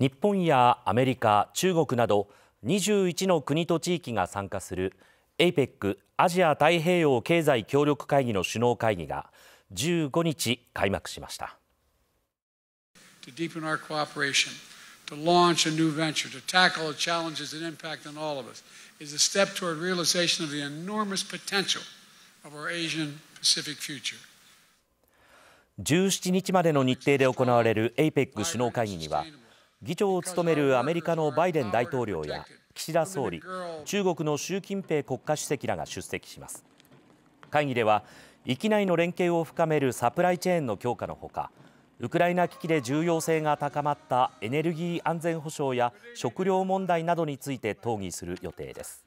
日本やアメリカ、中国など21の国と地域が参加する APEC アジア太平洋経済協力会議の首脳会議が15日開幕しました。17日までの日程で行われる APEC 首脳会議には議長を務めるアメリカのバイデン大統領や岸田総理中国の習近平国家主席らが出席します会議では域内の連携を深めるサプライチェーンの強化のほかウクライナ危機で重要性が高まったエネルギー安全保障や食料問題などについて討議する予定です